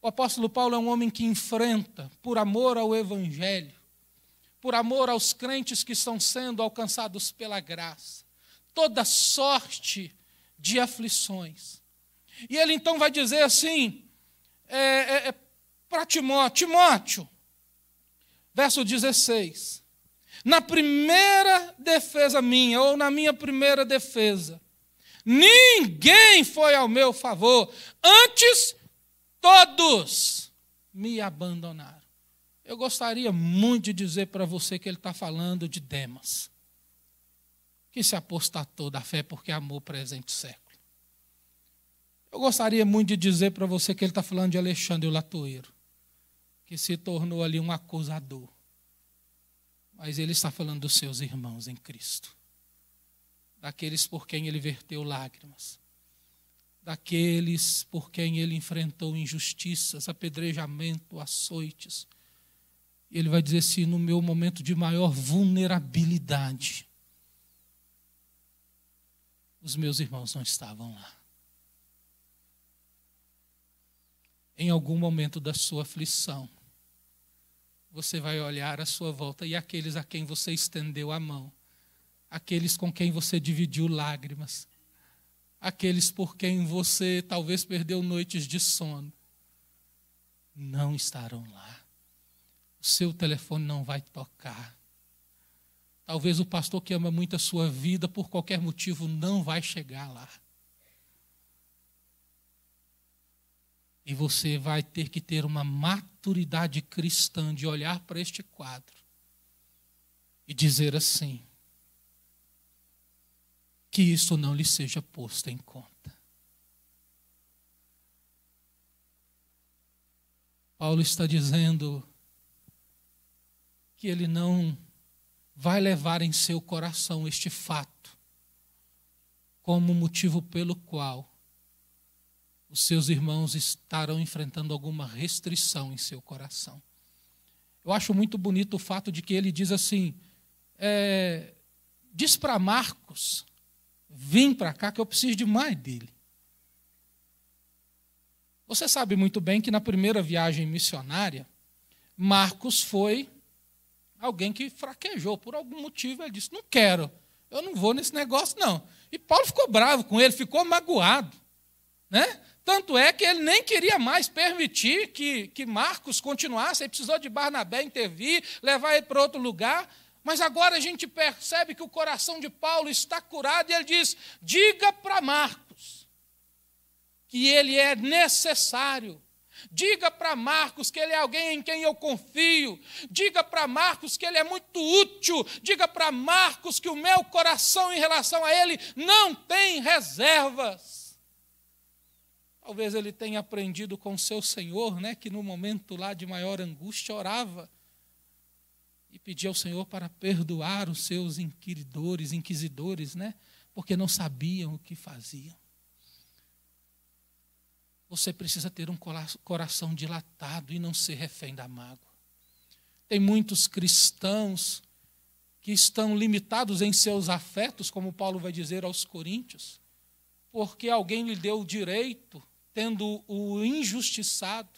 O apóstolo Paulo é um homem que enfrenta, por amor ao Evangelho, por amor aos crentes que estão sendo alcançados pela graça, toda sorte de aflições. E ele então vai dizer assim é, é, é para Timóteo, Timóteo, verso 16: na primeira defesa minha, ou na minha primeira defesa, ninguém foi ao meu favor, antes todos me abandonaram. Eu gostaria muito de dizer para você que ele está falando de Demas, que se apostatou da fé porque amou o presente século. Eu gostaria muito de dizer para você que ele está falando de Alexandre Latoeiro, que se tornou ali um acusador. Mas ele está falando dos seus irmãos em Cristo, daqueles por quem ele verteu lágrimas daqueles por quem ele enfrentou injustiças, apedrejamento, açoites. Ele vai dizer assim: no meu momento de maior vulnerabilidade, os meus irmãos não estavam lá. Em algum momento da sua aflição, você vai olhar à sua volta e aqueles a quem você estendeu a mão, aqueles com quem você dividiu lágrimas, aqueles por quem você talvez perdeu noites de sono, não estarão lá. O seu telefone não vai tocar. Talvez o pastor que ama muito a sua vida, por qualquer motivo, não vai chegar lá. E você vai ter que ter uma maturidade cristã de olhar para este quadro e dizer assim: que isso não lhe seja posto em conta. Paulo está dizendo que ele não vai levar em seu coração este fato como motivo pelo qual os seus irmãos estarão enfrentando alguma restrição em seu coração. Eu acho muito bonito o fato de que ele diz assim: é, diz para Marcos vim para cá que eu preciso de mais dele. Você sabe muito bem que na primeira viagem missionária, Marcos foi alguém que fraquejou por algum motivo. Ele disse: Não quero, eu não vou nesse negócio, não. E Paulo ficou bravo com ele, ficou magoado. Né? Tanto é que ele nem queria mais permitir que, que Marcos continuasse, ele precisou de Barnabé intervir, levar ele para outro lugar. Mas agora a gente percebe que o coração de Paulo está curado e ele diz: diga para Marcos que ele é necessário. Diga para Marcos que ele é alguém em quem eu confio. Diga para Marcos que ele é muito útil. Diga para Marcos que o meu coração em relação a ele não tem reservas. Talvez ele tenha aprendido com seu Senhor, né, que no momento lá de maior angústia orava e pedir ao Senhor para perdoar os seus inquiridores, inquisidores, né? Porque não sabiam o que faziam. Você precisa ter um coração dilatado e não ser refém da mágoa. Tem muitos cristãos que estão limitados em seus afetos, como Paulo vai dizer aos Coríntios, porque alguém lhe deu o direito, tendo o injustiçado,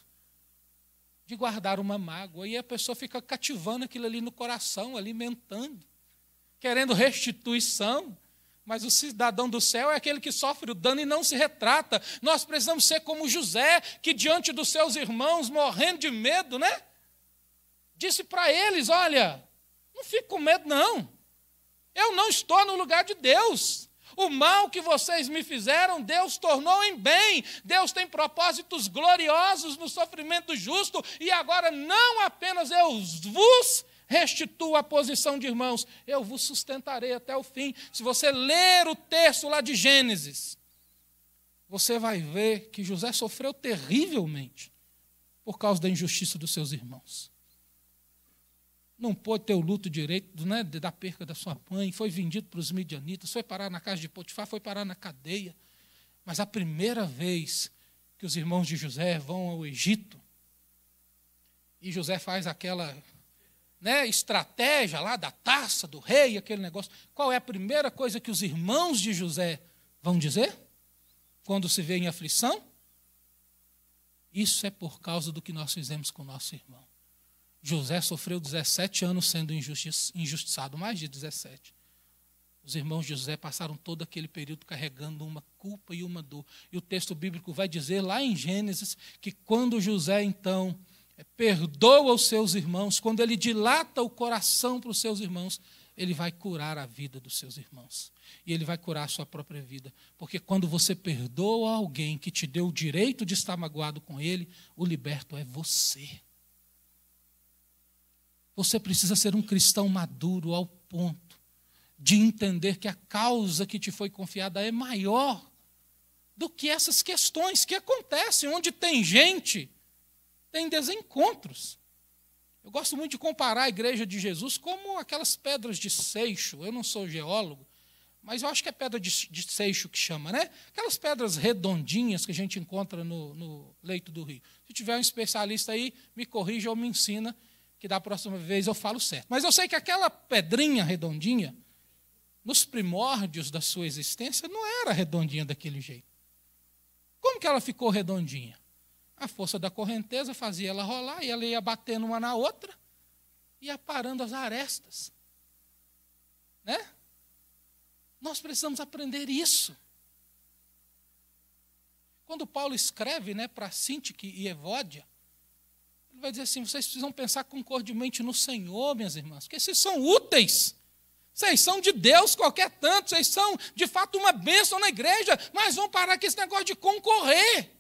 de guardar uma mágoa. E a pessoa fica cativando aquilo ali no coração, alimentando, querendo restituição. Mas o cidadão do céu é aquele que sofre o dano e não se retrata. Nós precisamos ser como José, que diante dos seus irmãos, morrendo de medo, né? Disse para eles: Olha, não fique com medo, não. Eu não estou no lugar de Deus. O mal que vocês me fizeram, Deus tornou em bem. Deus tem propósitos gloriosos no sofrimento justo, e agora não apenas eu vos restituo a posição de irmãos, eu vos sustentarei até o fim. Se você ler o texto lá de Gênesis, você vai ver que José sofreu terrivelmente por causa da injustiça dos seus irmãos não pôde ter o luto direito né, da perca da sua mãe, foi vendido para os midianitas, foi parar na casa de Potifar, foi parar na cadeia. Mas a primeira vez que os irmãos de José vão ao Egito, e José faz aquela né, estratégia lá da taça do rei, aquele negócio, qual é a primeira coisa que os irmãos de José vão dizer? Quando se vê em aflição? Isso é por causa do que nós fizemos com o nosso irmão. José sofreu 17 anos sendo injustiçado, mais de 17. Os irmãos de José passaram todo aquele período carregando uma culpa e uma dor. E o texto bíblico vai dizer lá em Gênesis que quando José então eh, perdoa os seus irmãos, quando ele dilata o coração para os seus irmãos, ele vai curar a vida dos seus irmãos. E ele vai curar a sua própria vida. Porque quando você perdoa alguém que te deu o direito de estar magoado com ele, o liberto é você. Você precisa ser um cristão maduro ao ponto de entender que a causa que te foi confiada é maior do que essas questões que acontecem, onde tem gente, tem desencontros. Eu gosto muito de comparar a igreja de Jesus como aquelas pedras de seixo. Eu não sou geólogo, mas eu acho que é pedra de, de seixo que chama, né? Aquelas pedras redondinhas que a gente encontra no, no leito do rio. Se tiver um especialista aí, me corrija ou me ensina que da próxima vez eu falo certo. Mas eu sei que aquela pedrinha redondinha, nos primórdios da sua existência, não era redondinha daquele jeito. Como que ela ficou redondinha? A força da correnteza fazia ela rolar e ela ia batendo uma na outra e aparando as arestas. Né? Nós precisamos aprender isso. Quando Paulo escreve né, para Sinti e Evódia, ele vai dizer assim: vocês precisam pensar concordemente no Senhor, minhas irmãs, porque vocês são úteis. Vocês são de Deus qualquer tanto, vocês são de fato uma bênção na igreja, mas vão parar com esse negócio de concorrer.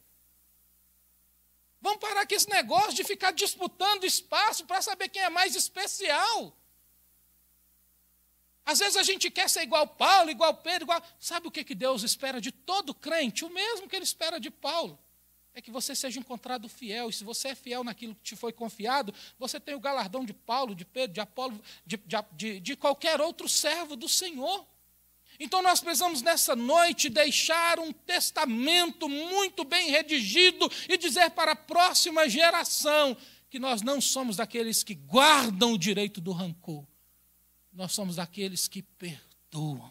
Vão parar com esse negócio de ficar disputando espaço para saber quem é mais especial. Às vezes a gente quer ser igual Paulo, igual Pedro, igual. Sabe o que Deus espera de todo crente? O mesmo que ele espera de Paulo é que você seja encontrado fiel. E se você é fiel naquilo que te foi confiado, você tem o galardão de Paulo, de Pedro, de Apolo, de, de, de qualquer outro servo do Senhor. Então nós precisamos nessa noite deixar um testamento muito bem redigido e dizer para a próxima geração que nós não somos daqueles que guardam o direito do rancor. Nós somos daqueles que perdoam,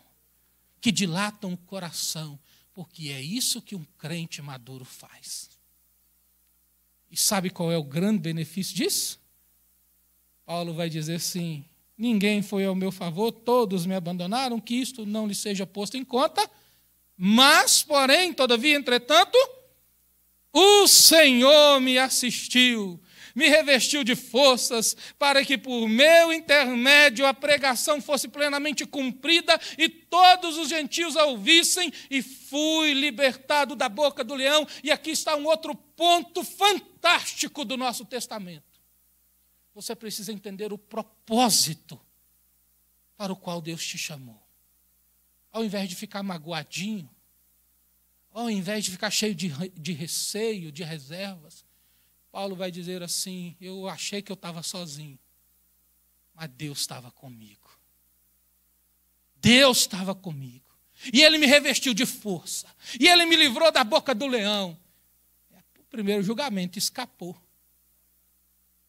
que dilatam o coração porque é isso que um crente maduro faz. E sabe qual é o grande benefício disso? Paulo vai dizer assim: ninguém foi ao meu favor, todos me abandonaram, que isto não lhe seja posto em conta, mas, porém, todavia, entretanto, o Senhor me assistiu me revestiu de forças para que por meu intermédio a pregação fosse plenamente cumprida e todos os gentios a ouvissem, e fui libertado da boca do leão. E aqui está um outro ponto fantástico do nosso testamento. Você precisa entender o propósito para o qual Deus te chamou. Ao invés de ficar magoadinho, ao invés de ficar cheio de, de receio, de reservas, Paulo vai dizer assim: Eu achei que eu estava sozinho, mas Deus estava comigo. Deus estava comigo. E ele me revestiu de força. E ele me livrou da boca do leão. O primeiro julgamento escapou.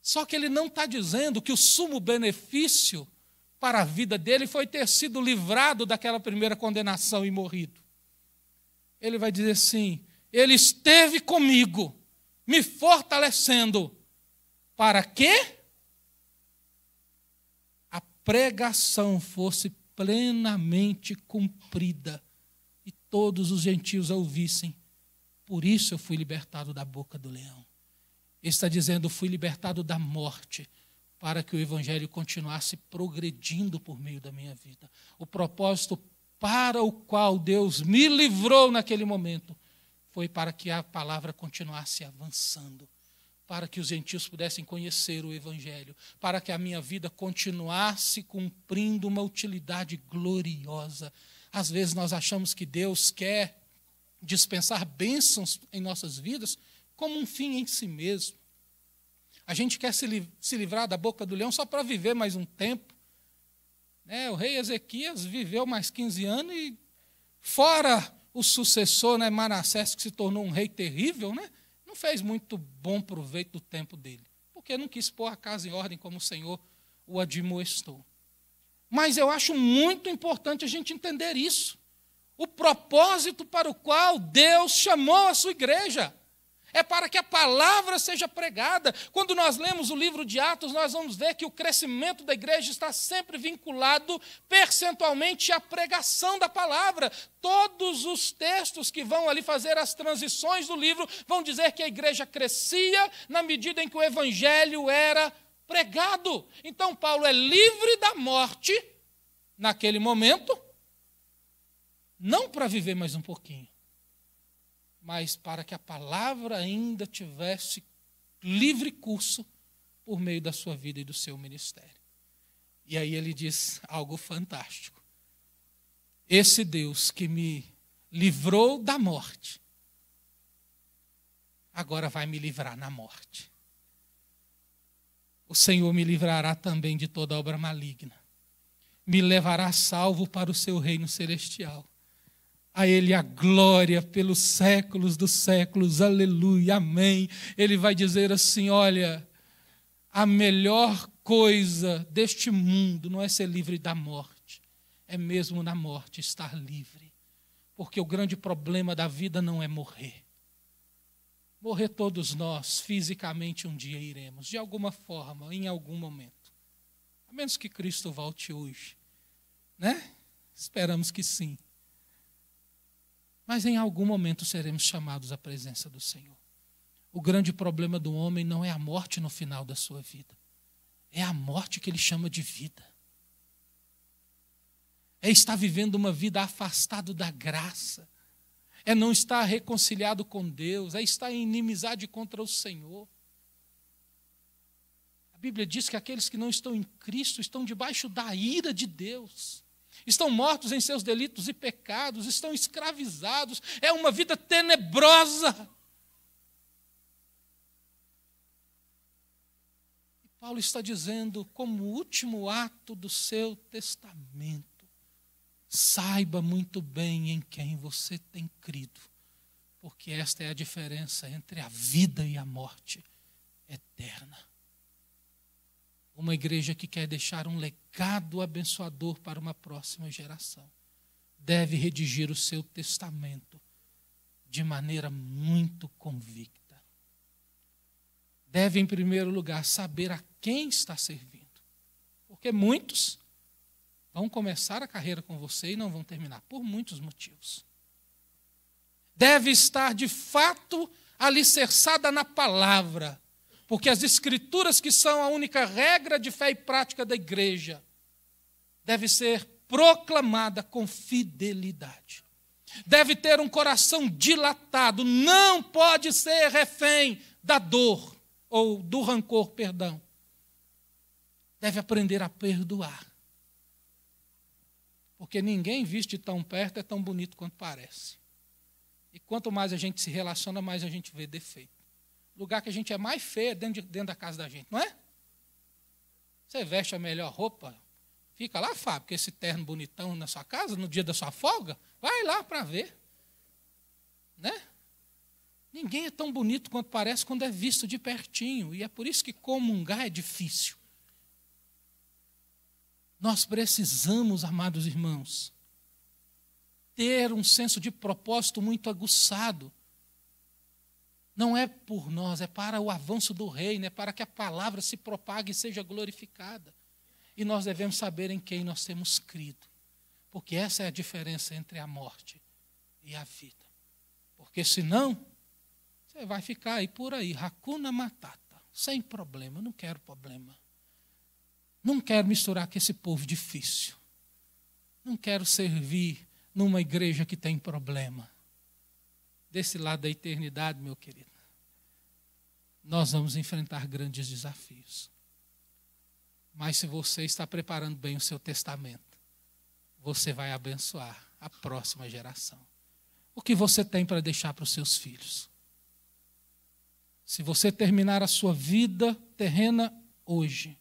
Só que ele não está dizendo que o sumo benefício para a vida dele foi ter sido livrado daquela primeira condenação e morrido. Ele vai dizer assim: Ele esteve comigo me fortalecendo. Para que a pregação fosse plenamente cumprida e todos os gentios a ouvissem. Por isso eu fui libertado da boca do leão. Ele está dizendo: fui libertado da morte para que o evangelho continuasse progredindo por meio da minha vida. O propósito para o qual Deus me livrou naquele momento foi para que a palavra continuasse avançando, para que os gentios pudessem conhecer o Evangelho, para que a minha vida continuasse cumprindo uma utilidade gloriosa. Às vezes nós achamos que Deus quer dispensar bênçãos em nossas vidas como um fim em si mesmo. A gente quer se, se livrar da boca do leão só para viver mais um tempo. Né? O rei Ezequias viveu mais 15 anos e, fora o sucessor, né, Manassés, que se tornou um rei terrível, né, não fez muito bom proveito do tempo dele, porque não quis pôr a casa em ordem como o Senhor o admoestou. Mas eu acho muito importante a gente entender isso. O propósito para o qual Deus chamou a sua igreja é para que a palavra seja pregada. Quando nós lemos o livro de Atos, nós vamos ver que o crescimento da igreja está sempre vinculado percentualmente à pregação da palavra. Todos os textos que vão ali fazer as transições do livro vão dizer que a igreja crescia na medida em que o evangelho era pregado. Então, Paulo é livre da morte naquele momento, não para viver mais um pouquinho mas para que a palavra ainda tivesse livre curso por meio da sua vida e do seu ministério. E aí ele diz algo fantástico. Esse Deus que me livrou da morte, agora vai me livrar na morte. O Senhor me livrará também de toda obra maligna, me levará salvo para o seu reino celestial. A Ele a glória pelos séculos dos séculos, aleluia, amém. Ele vai dizer assim: olha, a melhor coisa deste mundo não é ser livre da morte, é mesmo na morte estar livre. Porque o grande problema da vida não é morrer. Morrer todos nós, fisicamente um dia iremos, de alguma forma, em algum momento. A menos que Cristo volte hoje, né? Esperamos que sim. Mas em algum momento seremos chamados à presença do Senhor. O grande problema do homem não é a morte no final da sua vida, é a morte que ele chama de vida. É estar vivendo uma vida afastado da graça, é não estar reconciliado com Deus, é estar em inimizade contra o Senhor. A Bíblia diz que aqueles que não estão em Cristo estão debaixo da ira de Deus estão mortos em seus delitos e pecados, estão escravizados, é uma vida tenebrosa. E Paulo está dizendo, como último ato do seu testamento, saiba muito bem em quem você tem crido, porque esta é a diferença entre a vida e a morte eterna uma igreja que quer deixar um legado abençoador para uma próxima geração deve redigir o seu testamento de maneira muito convicta. Deve, em primeiro lugar, saber a quem está servindo, porque muitos vão começar a carreira com você e não vão terminar, por muitos motivos. Deve estar, de fato, alicerçada na palavra porque as escrituras que são a única regra de fé e prática da igreja deve ser proclamada com fidelidade. Deve ter um coração dilatado, não pode ser refém da dor ou do rancor, perdão. Deve aprender a perdoar. Porque ninguém viste tão perto é tão bonito quanto parece. E quanto mais a gente se relaciona, mais a gente vê defeito lugar que a gente é mais feio é dentro, de, dentro da casa da gente, não é? Você veste a melhor roupa, fica lá, Fábio, com esse terno bonitão na sua casa, no dia da sua folga, vai lá para ver. Né? Ninguém é tão bonito quanto parece quando é visto de pertinho, e é por isso que comungar é difícil. Nós precisamos, amados irmãos, ter um senso de propósito muito aguçado não é por nós, é para o avanço do reino, é para que a palavra se propague e seja glorificada. E nós devemos saber em quem nós temos crido, porque essa é a diferença entre a morte e a vida. Porque senão, você vai ficar aí por aí, racuna matata, sem problema, não quero problema. Não quero misturar com esse povo difícil. Não quero servir numa igreja que tem problema desse lado da eternidade, meu querido, nós vamos enfrentar grandes desafios. Mas se você está preparando bem o seu testamento, você vai abençoar a próxima geração. O que você tem para deixar para os seus filhos? Se você terminar a sua vida terrena hoje,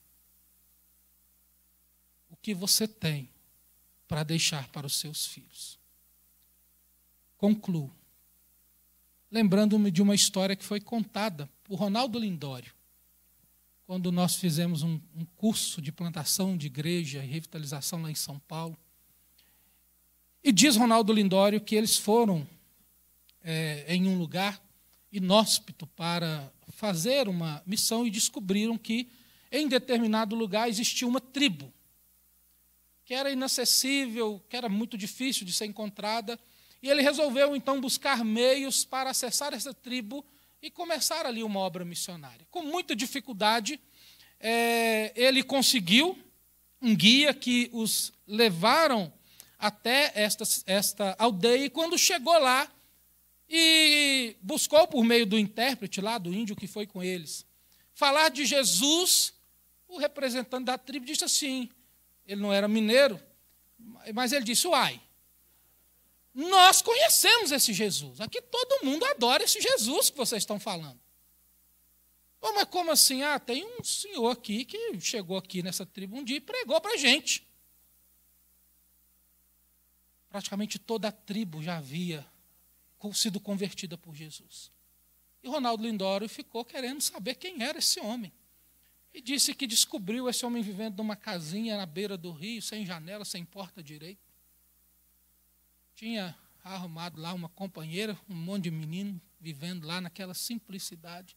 o que você tem para deixar para os seus filhos? Concluo lembrando-me de uma história que foi contada por Ronaldo Lindório, quando nós fizemos um, um curso de plantação de igreja e revitalização lá em São Paulo. E diz Ronaldo Lindório que eles foram é, em um lugar inóspito para fazer uma missão e descobriram que em determinado lugar existia uma tribo que era inacessível, que era muito difícil de ser encontrada e ele resolveu então buscar meios para acessar essa tribo e começar ali uma obra missionária. Com muita dificuldade, é, ele conseguiu um guia que os levaram até esta, esta aldeia. E quando chegou lá e buscou por meio do intérprete lá, do índio que foi com eles, falar de Jesus, o representante da tribo disse assim: ele não era mineiro, mas ele disse: Uai, nós conhecemos esse Jesus. Aqui todo mundo adora esse Jesus que vocês estão falando. Oh, mas como assim? Ah, tem um senhor aqui que chegou aqui nessa tribo um dia e pregou para a gente. Praticamente toda a tribo já havia sido convertida por Jesus. E Ronaldo Lindoro ficou querendo saber quem era esse homem. E disse que descobriu esse homem vivendo numa casinha na beira do rio, sem janela, sem porta direita tinha arrumado lá uma companheira, um monte de menino vivendo lá naquela simplicidade.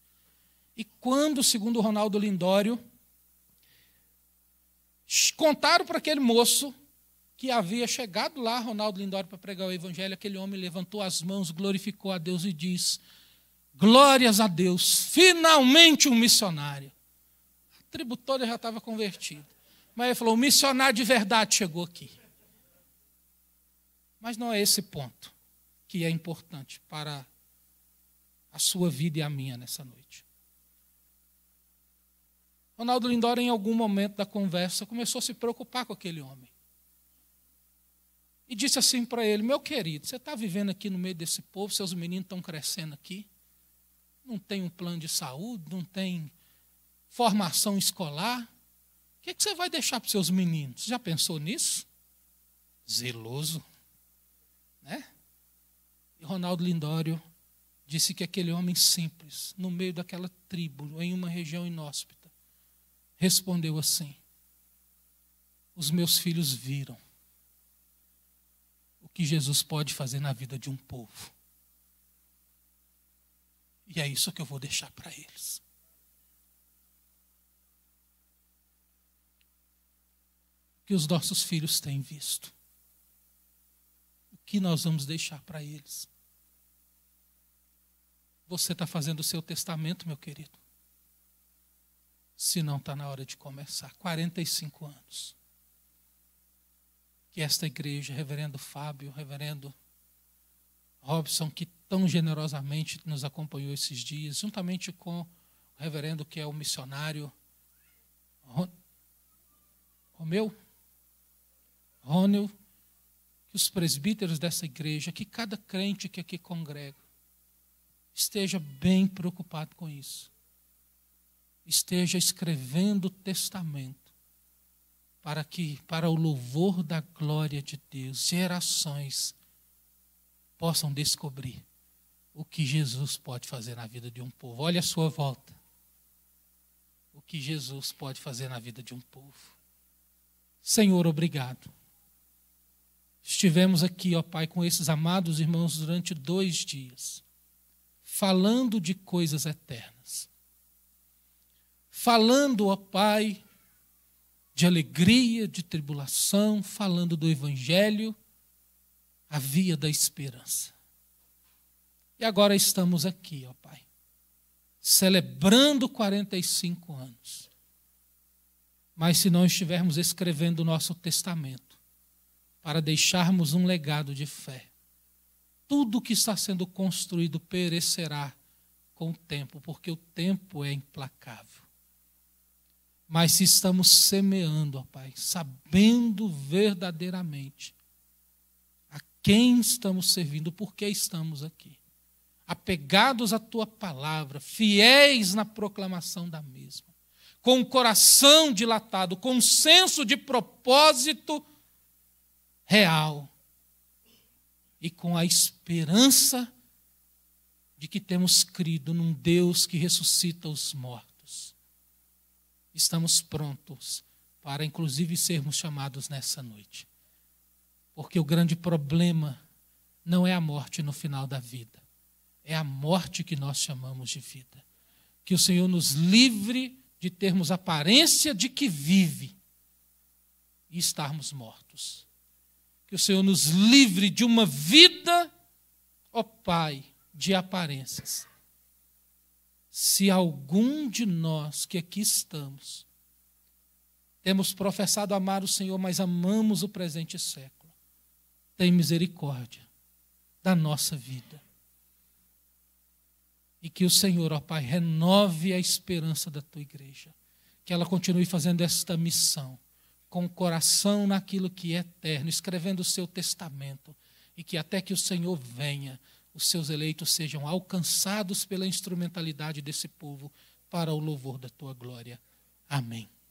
E quando, segundo Ronaldo Lindório, contaram para aquele moço que havia chegado lá, Ronaldo Lindório, para pregar o evangelho, aquele homem levantou as mãos, glorificou a Deus e diz: Glórias a Deus, finalmente um missionário. A tribo toda já estava convertida. Mas ele falou: o missionário de verdade chegou aqui. Mas não é esse ponto que é importante para a sua vida e a minha nessa noite. Ronaldo Lindor, em algum momento da conversa, começou a se preocupar com aquele homem. E disse assim para ele: Meu querido, você está vivendo aqui no meio desse povo, seus meninos estão crescendo aqui, não tem um plano de saúde, não tem formação escolar. O que, é que você vai deixar para os seus meninos? Já pensou nisso? Zeloso. Ronaldo Lindório disse que aquele homem simples, no meio daquela tribo, em uma região inóspita, respondeu assim: Os meus filhos viram o que Jesus pode fazer na vida de um povo. E é isso que eu vou deixar para eles. O que os nossos filhos têm visto. O que nós vamos deixar para eles. Você está fazendo o seu testamento, meu querido. Se não está na hora de começar. 45 anos. Que esta igreja, reverendo Fábio, reverendo Robson, que tão generosamente nos acompanhou esses dias, juntamente com o reverendo que é o missionário Romeu, Rônio, que os presbíteros dessa igreja, que cada crente que aqui congrega, esteja bem preocupado com isso. Esteja escrevendo o testamento para que, para o louvor da glória de Deus, gerações possam descobrir o que Jesus pode fazer na vida de um povo. Olha a sua volta. O que Jesus pode fazer na vida de um povo. Senhor, obrigado. Estivemos aqui, ó Pai, com esses amados irmãos durante dois dias falando de coisas eternas. Falando, ó Pai, de alegria, de tribulação, falando do Evangelho, a via da esperança. E agora estamos aqui, ó Pai, celebrando 45 anos. Mas se não estivermos escrevendo o nosso testamento, para deixarmos um legado de fé, tudo que está sendo construído perecerá com o tempo, porque o tempo é implacável. Mas se estamos semeando, ó Pai, sabendo verdadeiramente a quem estamos servindo, por que estamos aqui, apegados à tua palavra, fiéis na proclamação da mesma, com o coração dilatado, com o senso de propósito real e com a esperança de que temos crido num Deus que ressuscita os mortos. Estamos prontos para, inclusive, sermos chamados nessa noite. Porque o grande problema não é a morte no final da vida, é a morte que nós chamamos de vida. Que o Senhor nos livre de termos aparência de que vive e estarmos mortos. Que o Senhor nos livre de uma vida, ó Pai, de aparências. Se algum de nós que aqui estamos temos professado amar o Senhor, mas amamos o presente século, tem misericórdia da nossa vida. E que o Senhor, ó Pai, renove a esperança da tua igreja. Que ela continue fazendo esta missão com o coração naquilo que é eterno, escrevendo o seu testamento, e que até que o Senhor venha, os seus eleitos sejam alcançados pela instrumentalidade desse povo para o louvor da tua glória. Amém.